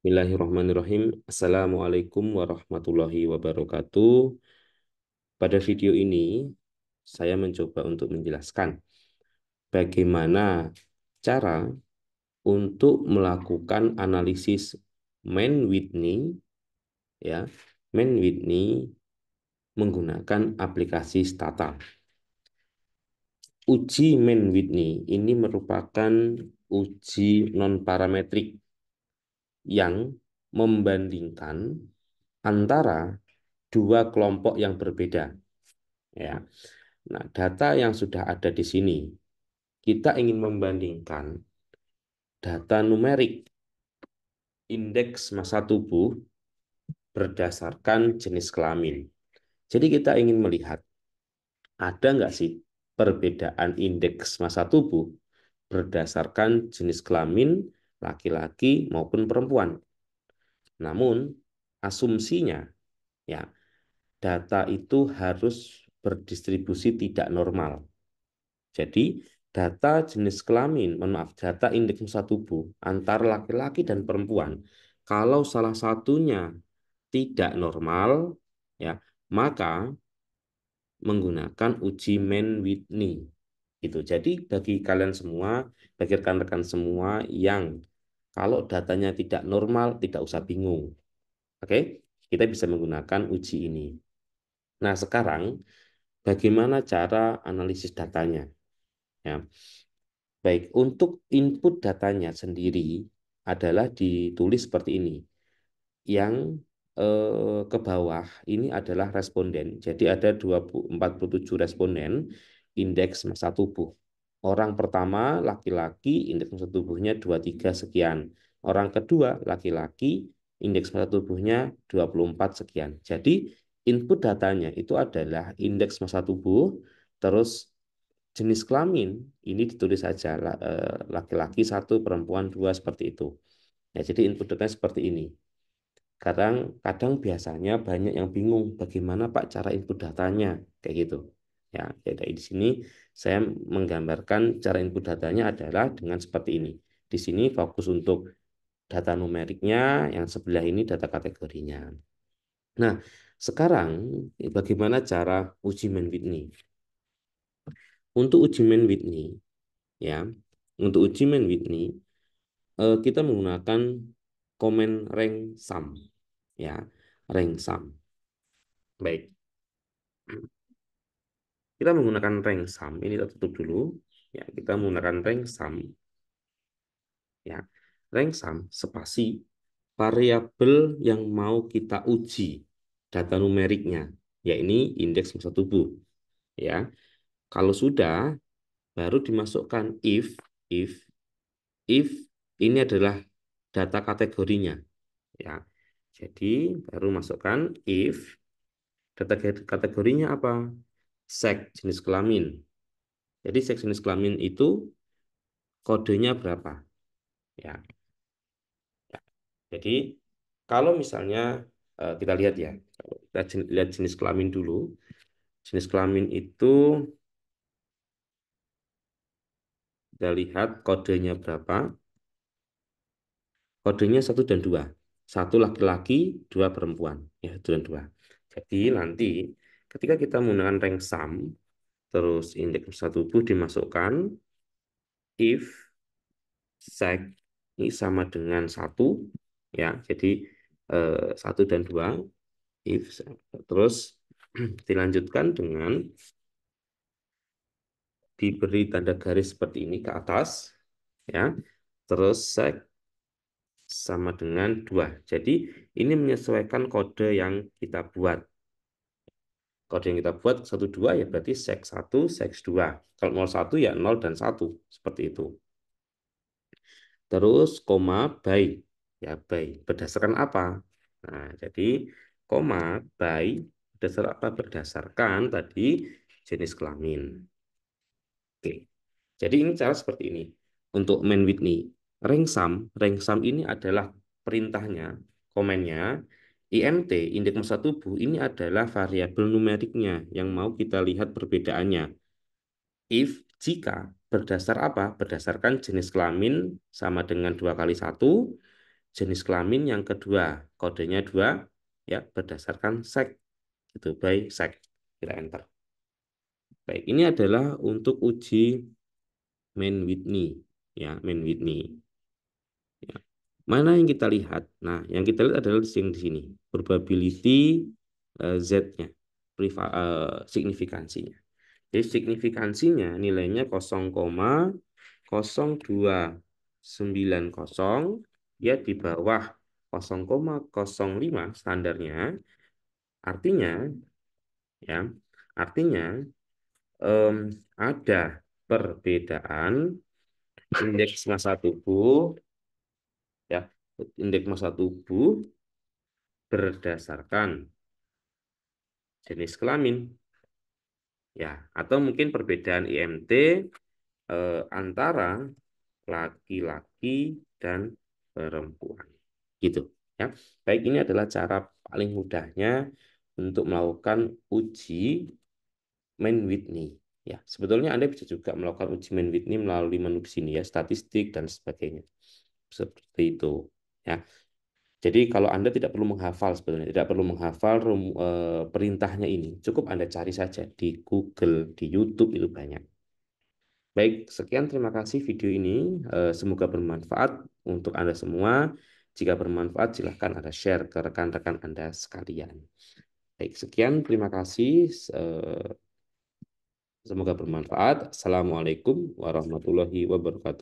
Bismillahirrahmanirrahim. Assalamualaikum warahmatullahi wabarakatuh. Pada video ini, saya mencoba untuk menjelaskan bagaimana cara untuk melakukan analisis Man Whitney, ya, Man Whitney menggunakan aplikasi Stata. Uji Man Whitney ini merupakan uji non parametrik yang membandingkan antara dua kelompok yang berbeda. Ya. Nah, data yang sudah ada di sini, kita ingin membandingkan data numerik indeks massa tubuh berdasarkan jenis kelamin. Jadi kita ingin melihat ada nggak sih perbedaan indeks massa tubuh berdasarkan jenis kelamin laki-laki maupun perempuan. Namun asumsinya ya data itu harus berdistribusi tidak normal. Jadi data jenis kelamin, maaf, data indeks masa tubuh antara laki-laki dan perempuan kalau salah satunya tidak normal ya, maka menggunakan uji Men Whitney. Itu Jadi bagi kalian semua, bagi rekan-rekan semua yang kalau datanya tidak normal, tidak usah bingung. Oke, kita bisa menggunakan uji ini. Nah, sekarang bagaimana cara analisis datanya? Ya. Baik, untuk input datanya sendiri adalah ditulis seperti ini. Yang eh, ke bawah ini adalah responden. Jadi ada 247 responden indeks masa tubuh. Orang pertama laki-laki indeks masa tubuhnya 23 sekian. Orang kedua laki-laki indeks masa tubuhnya 24 sekian. Jadi input datanya itu adalah indeks masa tubuh terus jenis kelamin ini ditulis saja eh, laki-laki satu perempuan dua seperti itu. Ya, jadi input datanya seperti ini. Kadang kadang biasanya banyak yang bingung bagaimana Pak cara input datanya kayak gitu ya jadi di sini saya menggambarkan cara input datanya adalah dengan seperti ini di sini fokus untuk data numeriknya yang sebelah ini data kategorinya nah sekarang bagaimana cara uji main Whitney untuk uji main Whitney ya untuk uji main Whitney eh, kita menggunakan komen rank sum ya rank sum baik kita menggunakan rank sum. Ini kita tutup dulu. Ya, kita menggunakan rank sum. Ya, rank sum spasi variabel yang mau kita uji data numeriknya, ya ini indeks masa tubuh. Ya. Kalau sudah baru dimasukkan if if if ini adalah data kategorinya. Ya. Jadi baru masukkan if data kategorinya apa? seks jenis kelamin. Jadi seks jenis kelamin itu kodenya berapa? Ya. ya. Jadi kalau misalnya e, kita lihat ya, kita lihat jenis kelamin dulu. Jenis kelamin itu kita lihat kodenya berapa. Kodenya satu dan dua. Satu laki-laki, dua perempuan. Ya, satu dan dua. Jadi nanti Ketika kita menggunakan rank sum, terus indeks besar tubuh dimasukkan, if sec ini sama dengan satu ya jadi eh, satu dan dua if terus dilanjutkan dengan diberi tanda garis seperti ini ke atas ya terus sec sama dengan dua jadi ini menyesuaikan kode yang kita buat Kode yang kita buat 1, 2 ya berarti sek 1, sek 2. Kalau 0, 1 ya 0 dan 1. Seperti itu. Terus koma by. Ya by. Berdasarkan apa? Nah, jadi koma by berdasarkan apa? Berdasarkan tadi jenis kelamin. Oke. Jadi ini cara seperti ini. Untuk main Whitney, rank sum, rank sum ini adalah perintahnya, komennya IMT, indeks massa tubuh, ini adalah variabel numeriknya yang mau kita lihat perbedaannya. If, jika, berdasar apa? Berdasarkan jenis kelamin sama dengan dua kali satu, jenis kelamin yang kedua, kodenya dua, ya berdasarkan sek, itu by sek. Kita enter. Baik, ini adalah untuk uji main Whitney, ya main Whitney. Mana yang kita lihat? Nah, yang kita lihat adalah yang di sini, probability uh, Z-nya, uh, signifikansinya. Jadi signifikansinya nilainya 0,0290 ya di bawah 0,05 standarnya. Artinya ya, artinya um, ada perbedaan indeks masa tubuh indeks massa tubuh berdasarkan jenis kelamin. Ya, atau mungkin perbedaan IMT eh, antara laki-laki dan perempuan. Gitu, ya. Baik, ini adalah cara paling mudahnya untuk melakukan uji Main Whitney. Ya, sebetulnya Anda bisa juga melakukan uji Main Whitney melalui menu sini ya, statistik dan sebagainya. Seperti itu ya. Jadi kalau Anda tidak perlu menghafal sebetulnya, tidak perlu menghafal rum, e, perintahnya ini, cukup Anda cari saja di Google, di YouTube itu banyak. Baik, sekian terima kasih video ini. E, semoga bermanfaat untuk Anda semua. Jika bermanfaat silahkan Anda share ke rekan-rekan Anda sekalian. Baik, sekian terima kasih. E, semoga bermanfaat. Assalamualaikum warahmatullahi wabarakatuh.